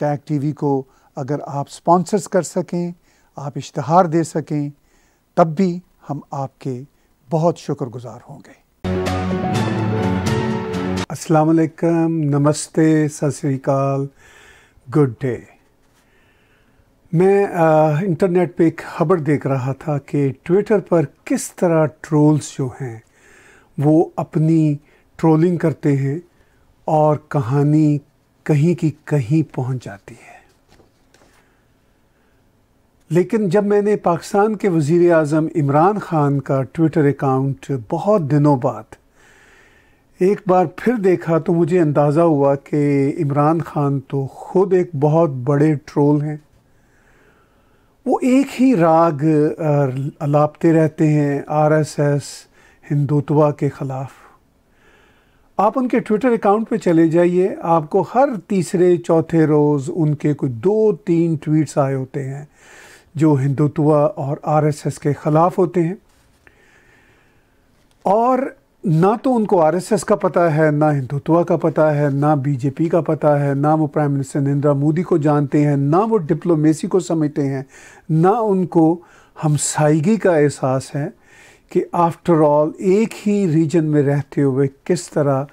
Tag TV को अगर आप स्पॉन्सर्स कर सकें आप इश्तहार दे सकें तब भी हम आपके बहुत शुक्रगुजार होंगे अस्सलाम वालेकुम नमस्ते सत श्रीकाल गुड डे मैं आ, इंटरनेट पे एक खबर देख रहा था कि ट्विटर पर किस तरह ट्रोल्स जो हैं वो अपनी ट्रोलिंग करते हैं और कहानी कहीं की कहीं पहुंच जाती है लेकिन जब मैंने पाकिस्तान के वजीर आजम इमरान ख़ान का ट्विटर अकाउंट बहुत दिनों बाद एक बार फिर देखा तो मुझे अंदाज़ा हुआ कि इमरान ख़ान तो ख़ुद एक बहुत बड़े ट्रोल हैं वो एक ही राग अलापते रहते हैं आरएसएस हिंदुत्वा के ख़िलाफ़ आप उनके ट्विटर अकाउंट पे चले जाइए आपको हर तीसरे चौथे रोज़ उनके कोई दो तीन ट्वीट्स आए होते हैं जो हिंदुत्वा और आरएसएस के ख़िलाफ़ होते हैं और ना तो उनको आरएसएस का पता है ना हिंदुत्वा का पता है ना बीजेपी का पता है ना वो प्राइम मिनिस्टर नरेंद्र मोदी को जानते हैं ना वो डिप्लोमेसी को समझते हैं ना उनको हमसाइगी का एहसास है कि आफ्टर ऑल एक ही रीजन में रहते हुए किस तरह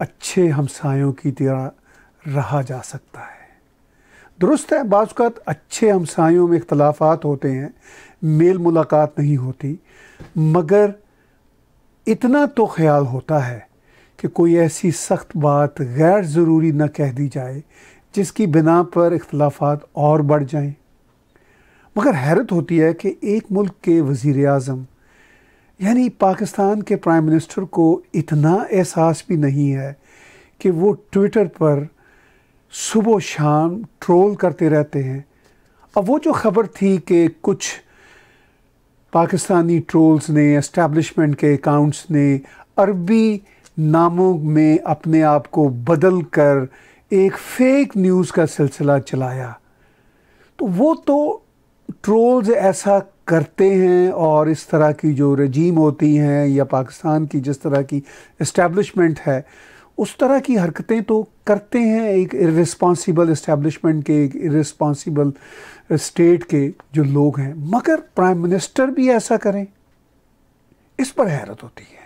अच्छे हमसायों की तरह रहा जा सकता है दुरुस्त है बाज़ात अच्छे हमसायों में इख्लाफात होते हैं मेल मुलाकात नहीं होती मगर इतना तो ख्याल होता है कि कोई ऐसी सख्त बात गैर ज़रूरी न कह दी जाए जिसकी बिना पर इख्लाफात और बढ़ जाएं मगर हैरत होती है कि एक मुल्क के वज़ी अजम यानी पाकिस्तान के प्राइम मिनिस्टर को इतना एहसास भी नहीं है कि वो ट्विटर पर सुबह शाम ट्रोल करते रहते हैं अब वो जो ख़बर थी कि कुछ पाकिस्तानी ट्रोल्स ने इस्टेब्लिशमेंट के अकाउंट्स ने अरबी नामों में अपने आप को बदल कर एक फेक न्यूज़ का सिलसिला चलाया तो वो तो ट्रोल्स ऐसा करते हैं और इस तरह की जो रजीम होती हैं या पाकिस्तान की जिस तरह की इस्टेब्लिशमेंट है उस तरह की हरकतें तो करते हैं एक इस्पॉन्सिबल इस्टेब्लिशमेंट के एक इस्पॉन्सिबल स्टेट के जो लोग हैं मगर प्राइम मिनिस्टर भी ऐसा करें इस पर हैरत होती है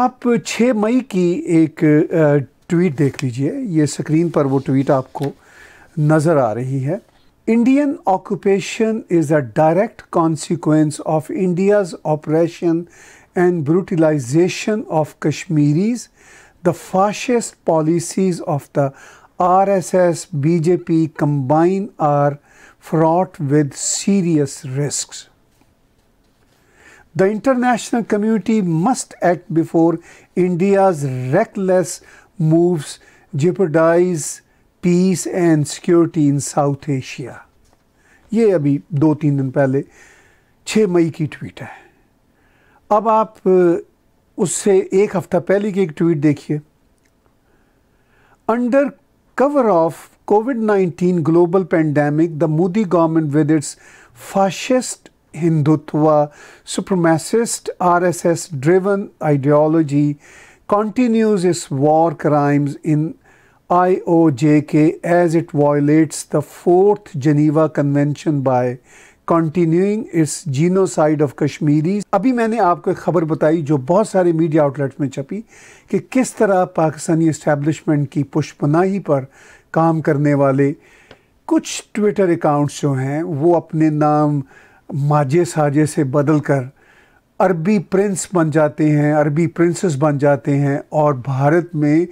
आप 6 मई की एक ट्वीट देख लीजिए ये स्क्रीन पर वो ट्वीट आपको नज़र आ रही है Indian occupation is a direct consequence of India's oppression and brutalization of Kashmiris, the fascist policies of the RSS BJP combined are fraught with serious risks. The international community must act before India's reckless moves jeopardize peace and security in South Asia ये अभी दो तीन दिन पहले छः मई की tweet है अब आप उससे एक हफ्ता पहले की एक ट्वीट देखिए under cover of COVID 19 global pandemic the Modi government with its fascist Hindutva supremacist driven ideology continues its war crimes in IOJK as it violates the Fourth Geneva Convention by continuing its genocide of Kashmiri अभी मैंने आपको एक ख़बर बताई जो बहुत सारे media outlets में छपी कि किस तरह पाकिस्तानी इस्टेब्लिशमेंट की पुष्पनाही पर काम करने वाले कुछ ट्विटर अकाउंट्स जो हैं वो अपने नाम माजे साजे से बदल कर अरबी प्रिंस बन जाते हैं अरबी प्रिंसेस बन जाते हैं और भारत में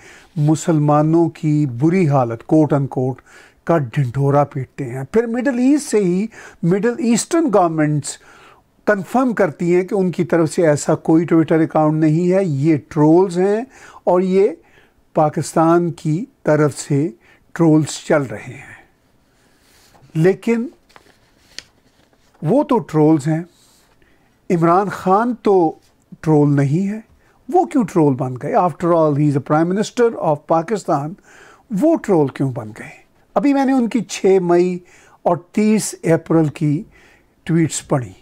मुसलमानों की बुरी हालत कोट अन कोट का ढिंढोरा पीटते हैं फिर मिडल ईस्ट से ही मिडल ईस्टर्न गवर्नमेंट्स कंफर्म करती हैं कि उनकी तरफ से ऐसा कोई ट्विटर अकाउंट नहीं है ये ट्रोल्स हैं और ये पाकिस्तान की तरफ से ट्रोल्स चल रहे हैं लेकिन वो तो ट्रोल्स हैं इमरान खान तो ट्रोल नहीं है वो क्यों ट्रोल बन गए after all he is a prime minister of Pakistan वो ट्रोल क्यों बन गए अभी मैंने उनकी 6 मई और 30 अप्रैल की ट्वीट्स पढ़ी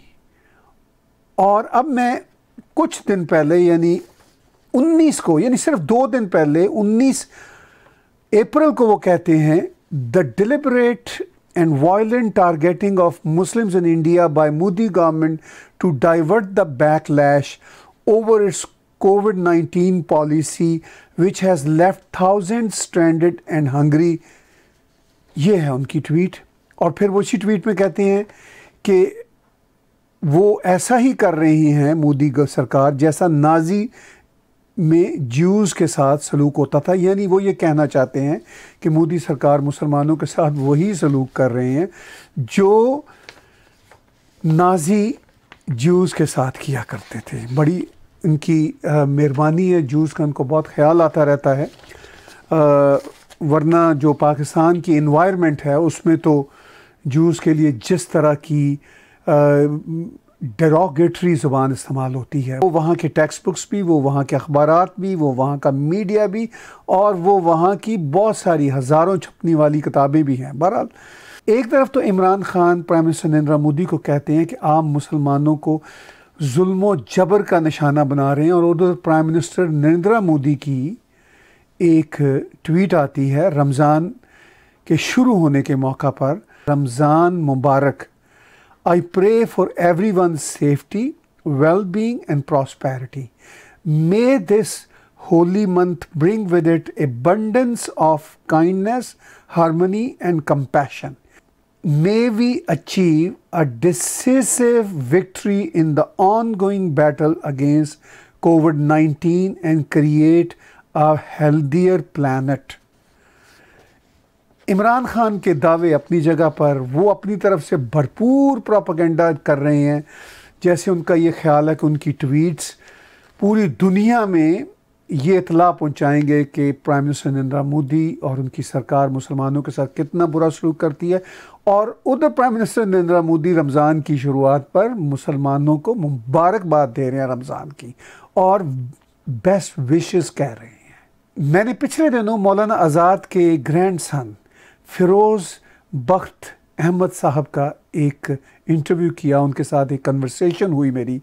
और अब मैं कुछ दिन पहले यानी 19 को यानी सिर्फ दो दिन पहले 19 अप्रैल को वो कहते हैं the deliberate and violent targeting of Muslims in India by Modi government to divert the backlash over its COVID-19 policy which has left thousands stranded and hungry ये है उनकी ट्वीट और फिर वो उसी ट्वीट में कहते हैं कि वो ऐसा ही कर रही हैं मोदी सरकार जैसा नाजी में ज्यूज़ के साथ सलूक होता था यानी वो ये कहना चाहते हैं कि मोदी सरकार मुसलमानों के साथ वही सलूक कर रहे हैं जो नाजी ज्यूज़ के साथ किया करते थे बड़ी इनकी मेहरबानी है जूस का इनको बहुत ख्याल आता रहता है आ, वरना जो पाकिस्तान की इन्वायरमेंट है उसमें तो जूस के लिए जिस तरह की डेरोगेटरी ज़बान इस्तेमाल होती है वो वहाँ के टेक्स्ट बुक्स भी वो वहाँ के अखबार भी वो वहाँ का मीडिया भी और वो वहाँ की बहुत सारी हज़ारों छपनी वाली किताबें भी हैं बहरहाल एक तरफ तो इमरान खान प्राइम मिनिस्टर नरेंद्र मोदी को कहते हैं कि आम मुसलमानों को जुल्म जबर का निशाना बना रहे हैं और उधर प्राइम मिनिस्टर नरेंद्र मोदी की एक ट्वीट आती है रमज़ान के शुरू होने के मौका पर रमज़ान मुबारक I pray for everyone's safety, well being, and prosperity. May this holy month bring with it abundance of kindness, harmony, and compassion. May we achieve a decisive victory in the ongoing battle against COVID 19 and create a healthier planet. Imran Khan के दावे अपनी जगह पर वो अपनी तरफ से भरपूर प्रोपागेंडा कर रहे हैं जैसे उनका ये ख्याल है कि उनकी ट्वीट्स पूरी दुनिया में ये इतला पहुंचाएंगे कि प्राइम मिनिस्टर नरेंद्र मोदी और उनकी सरकार मुसलमानों के साथ कितना बुरा सलूक करती है और उधर प्राइम मिनिस्टर नरेंद्र मोदी रमज़ान की शुरुआत पर मुसलमानों को मुबारकबाद दे रहे हैं रमज़ान की और बेस्ट विशेस कह रहे हैं मैंने पिछले दिनों मौलाना आज़ाद के ग्रैंड सन फिरोज़ बख्त अहमद साहब का एक इंटरव्यू किया उनके साथ एक कन्वर्सेशन हुई मेरी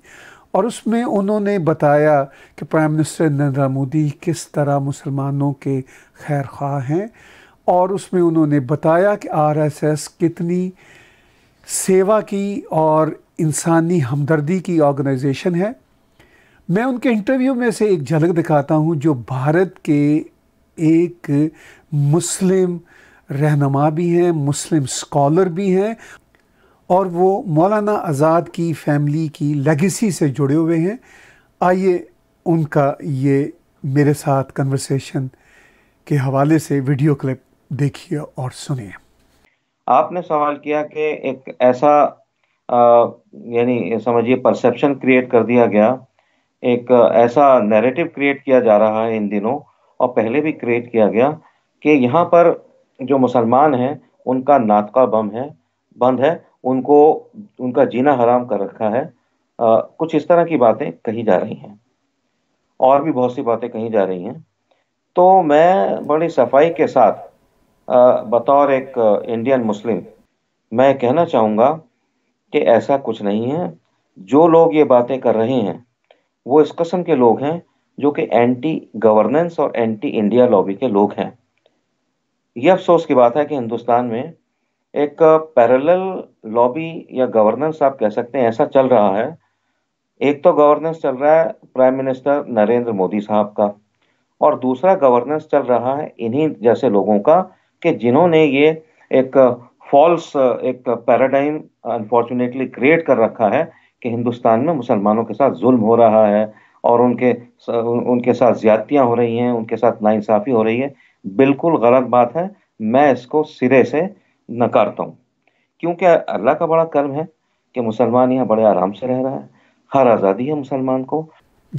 और उसमें उन्होंने बताया कि प्राइम मिनिस्टर नरेंद्र मोदी किस तरह मुसलमानों के खैर खा हैं और उसमें उन्होंने बताया कि आरएसएस कितनी सेवा की और इंसानी हमदर्दी की ऑर्गेनाइजेशन है मैं उनके इंटरव्यू में से एक झलक दिखाता हूँ जो भारत के एक मुस्लिम रहनमा भी हैं मुस्लिम स्कॉलर भी हैं और वो मौलाना आज़ाद की फैमिली की लेगेसी से जुड़े हुए हैं आइए उनका ये मेरे साथ कन्वर्सेशन के हवाले से वीडियो क्लिप देखिए और सुनिए आपने सवाल किया कि एक ऐसा यानी समझिए परसेप्शन क्रिएट कर दिया गया एक ऐसा नैरेटिव क्रिएट किया जा रहा है इन दिनों और पहले भी क्रिएट किया गया कि यहाँ पर जो मुसलमान हैं उनका नातका बम है बंद है उनको उनका जीना हराम कर रखा है आ, कुछ इस तरह की बातें कही जा रही हैं और भी बहुत सी बातें कही जा रही हैं तो मैं बड़ी सफाई के साथ आ, बतौर एक इंडियन मुस्लिम मैं कहना चाहूँगा कि ऐसा कुछ नहीं है जो लोग ये बातें कर रहे हैं वो इस कस्म के लोग हैं जो कि एंटी गवर्नेंस और एंटी इंडिया लॉबी के लोग हैं ये अफसोस की बात है कि हिंदुस्तान में एक पैरेलल लॉबी या गवर्नेंस आप कह सकते हैं ऐसा चल रहा है एक तो गवर्नेंस चल रहा है प्राइम मिनिस्टर नरेंद्र मोदी साहब का और दूसरा गवर्नेंस चल रहा है इन्हीं जैसे लोगों का कि जिन्होंने ये एक फॉल्स एक पैराडाइम अनफॉर्चुनेटली क्रिएट कर रखा है कि हिंदुस्तान में मुसलमानों के साथ जुल्म हो रहा है और उनके उनके साथ ज्यादतियाँ हो रही हैं उनके साथ नाइंसाफ़ी हो रही है बिल्कुल गलत बात है मैं इसको सिरे से नकारता हूँ क्योंकि अल्लाह का बड़ा कर्म है कि मुसलमान यहाँ बड़े आराम से रह रहा है हर आज़ादी है मुसलमान को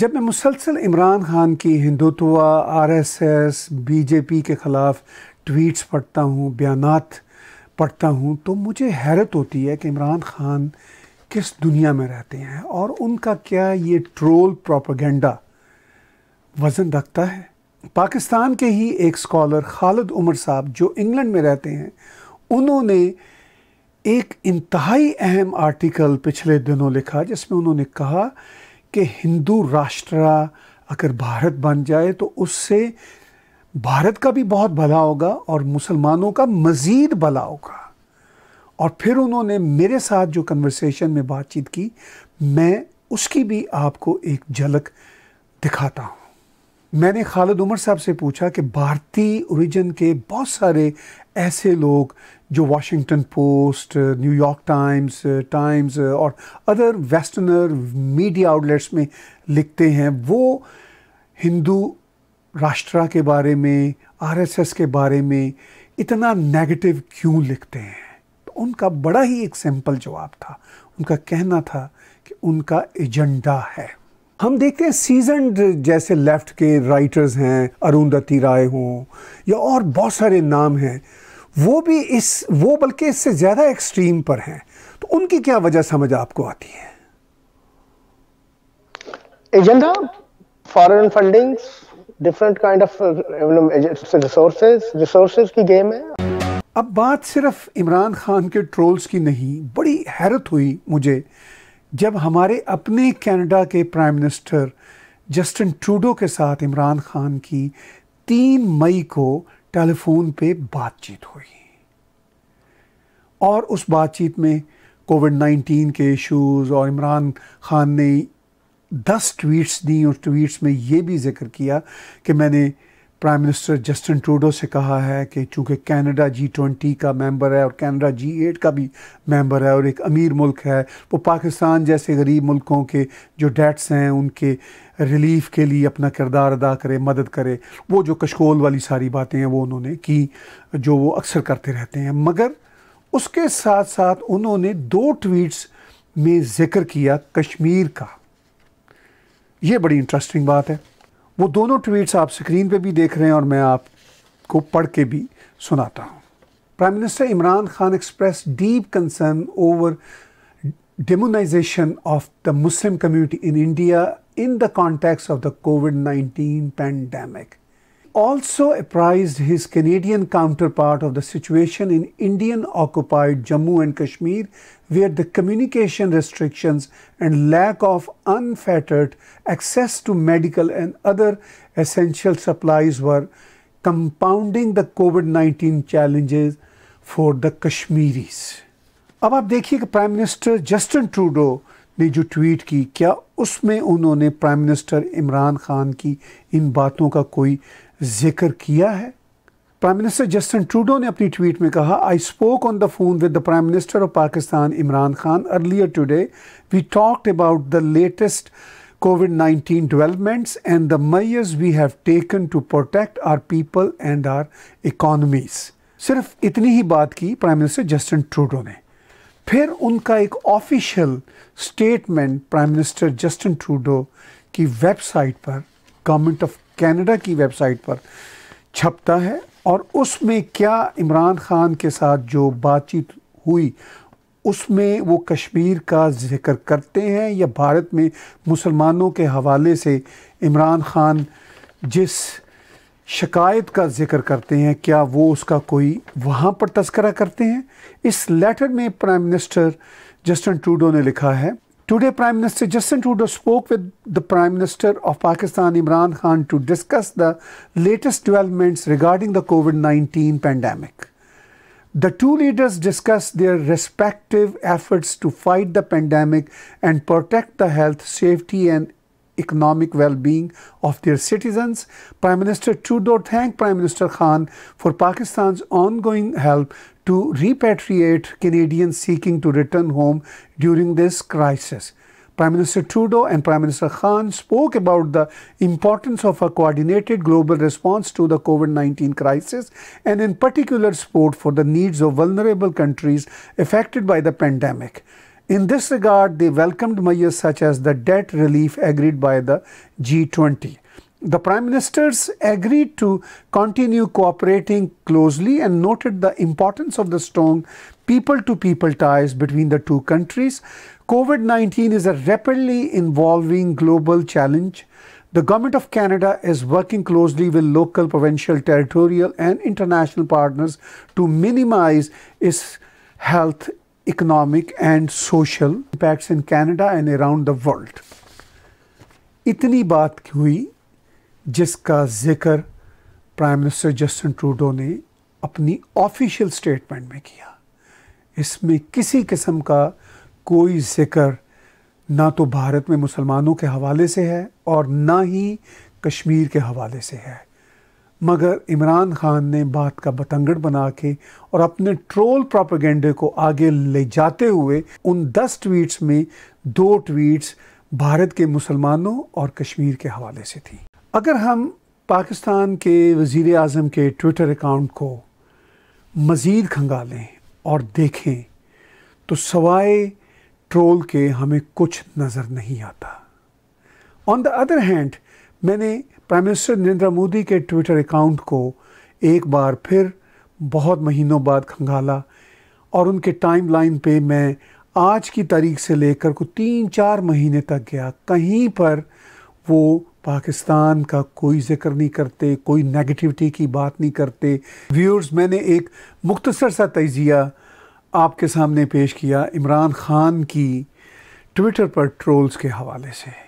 जब मैं मुसलसल इमरान खान की हिंदुत्वा आरएसएस बीजेपी के ख़िलाफ़ ट्वीट्स पढ़ता हूँ बयान पढ़ता हूँ तो मुझे हैरत होती है कि इमरान खान किस दुनिया में रहते हैं और उनका क्या ये ट्रोल प्रोपागेंडा वज़न रखता है पाकिस्तान के ही एक स्कॉलर खालिद उमर साहब जो इंग्लैंड में रहते हैं उन्होंने एक इंतहाई अहम आर्टिकल पिछले दिनों लिखा जिसमें उन्होंने कहा कि हिंदू राष्ट्र अगर भारत बन जाए तो उससे भारत का भी बहुत भला होगा और मुसलमानों का मज़ीद भला होगा और फिर उन्होंने मेरे साथ जो कन्वर्सेशन में बातचीत की मैं उसकी भी आपको एक झलक दिखाता हूँ मैंने खालिद उमर साहब से पूछा कि भारतीय ओरिजिन के बहुत सारे ऐसे लोग जो Washington Post New York Times Times और अदर वेस्टर्नर मीडिया आउटलेट्स में लिखते हैं वो हिंदू राष्ट्रा के बारे में आरएसएस के बारे में इतना नेगेटिव क्यों लिखते हैं तो उनका बड़ा ही एक सिंपल जवाब था उनका कहना था कि उनका एजेंडा है हम देखते हैं सीजनड जैसे लेफ्ट के राइटर्स हैं अरुंधति राय हों या और बहुत सारे नाम हैं वो भी इस वो बल्कि इससे ज़्यादा एक्सट्रीम पर हैं तो उनकी क्या वजह समझ आपको आती है agenda foreign fundings different kind of resources resources की गेम है अब बात सिर्फ इमरान खान के ट्रोल्स की नहीं बड़ी हैरत हुई मुझे जब हमारे अपने कनाडा के प्राइम मिनिस्टर जस्टिन ट्रूडो के साथ इमरान खान की तीन मई को टेलीफोन पे बातचीत हुई और उस बातचीत में कोविड नाइन्टीन के इश्यूज़ और इमरान खान ने दस ट्वीट्स दी और ट्वीट्स में ये भी जिक्र किया कि मैंने प्राइम मिनिस्टर जस्टिन ट्रूडो से कहा है कि चूँकि कनाडा जी ट्वेंटी का मेंबर है और कनाडा जी एट का भी मेंबर है और एक अमीर मुल्क है वो पाकिस्तान जैसे गरीब मुल्कों के जो डेट्स हैं उनके रिलीफ के लिए अपना किरदार अदा करे मदद करे वो जो कशकोल वाली सारी बातें हैं वो उन्होंने की जो वो अक्सर करते रहते हैं मगर उसके साथ साथ उन्होंने दो ट्वीट्स में ज़िक्र किया कश्मीर का ये बड़ी इंटरेस्टिंग बात है वो दोनों ट्वीट्स आप स्क्रीन पे भी देख रहे हैं और मैं आपको पढ़ के भी सुनाता हूँ prime minister Imran Khan express deep concern over demonization of the Muslim community in India in the context of the COVID nineteen pandemic also apprised his Canadian counterpart of the situation in Indian occupied Jammu and Kashmir, where the communication restrictions and lack of unfettered access to medical and other essential supplies were compounding the COVID 19 challenges for the Kashmiris. अब आप देखिए कि prime minister Justin Trudeau ने जो tweet की क्या उसमें उन्होंने प्राइम मिनिस्टर इमरान खान की इन बातों का कोई जिक्र किया है प्राइम मिनिस्टर जस्टिन ट्रूडो ने अपनी ट्वीट में कहा I spoke on the phone with the prime minister of Pakistan Imran Khan earlier today we talked about the latest COVID 19 developments and the measures we have taken to protect our people and our economies. सिर्फ इतनी ही बात की prime minister Justin Trudeau ने फिर उनका एक official statement prime minister Justin Trudeau की website पर गवर्नमेंट ऑफ कनाडा की वेबसाइट पर छपता है और उसमें क्या इमरान खान के साथ जो बातचीत हुई उसमें वो कश्मीर का जिक्र करते हैं या भारत में मुसलमानों के हवाले से इमरान खान जिस शिकायत का जिक्र करते हैं क्या वो उसका कोई वहाँ पर तस्करा करते हैं इस लेटर में प्राइम मिनिस्टर जस्टिन ट्रूडो ने लिखा है Today, Prime Minister Justin Trudeau spoke with the Prime Minister of Pakistan, Imran Khan, to discuss the latest developments regarding the COVID 19 pandemic. The two leaders discussed their respective efforts to fight the pandemic and protect the health, safety, and economic well-being of their citizens. Prime Minister Trudeau thanked Prime Minister Khan for Pakistan's ongoing help to repatriate Canadians seeking to return home during this crisis. Prime Minister Trudeau and Prime Minister Khan spoke about the importance of a coordinated global response to the COVID 19 crisis and, in particular, support for the needs of vulnerable countries affected by the pandemic. In this regard, they welcomed measures such as the debt relief agreed by the G20. The prime ministers agreed to continue cooperating closely and noted the importance of the strong people to people ties between the two countries. COVID 19 is a rapidly evolving global challenge. The Government of Canada is working closely with local, provincial, territorial, and international partners to minimize its health economic and social impacts in Canada and around the world. इतनी बात हुई जिसका जिक्र prime minister Justin Trudeau ने अपनी official statement में किया इसमें किसी किस्म का कोई जिक्र ना तो भारत में मुसलमानों के हवाले से है और ना ही कश्मीर के हवाले से है मगर इमरान खान ने बात का बतंगड़ बना के और अपने ट्रोल प्रोपेगेंडे को आगे ले जाते हुए उन दस ट्वीट्स में दो ट्वीट्स भारत के मुसलमानों और कश्मीर के हवाले से थी अगर हम पाकिस्तान के वजीर अजम के ट्विटर अकाउंट को मज़ीद खंगालें और देखें तो सवाए ट्रोल के हमें कुछ नज़र नहीं आता ऑन द अदर हैंड मैंने प्राइम मिनिस्टर नरेंद्र मोदी के ट्विटर अकाउंट को एक बार फिर बहुत महीनों बाद खंगाला और उनके टाइमलाइन पे मैं आज की तारीख से लेकर को तीन चार महीने तक गया कहीं पर वो पाकिस्तान का कोई जिक्र नहीं करते कोई नेगेटिविटी की बात नहीं करते व्यूअर्स मैंने एक मुख्तसर सा तजिया आपके सामने पेश किया इमरान खान की ट्विटर पर ट्रोल्स के हवाले से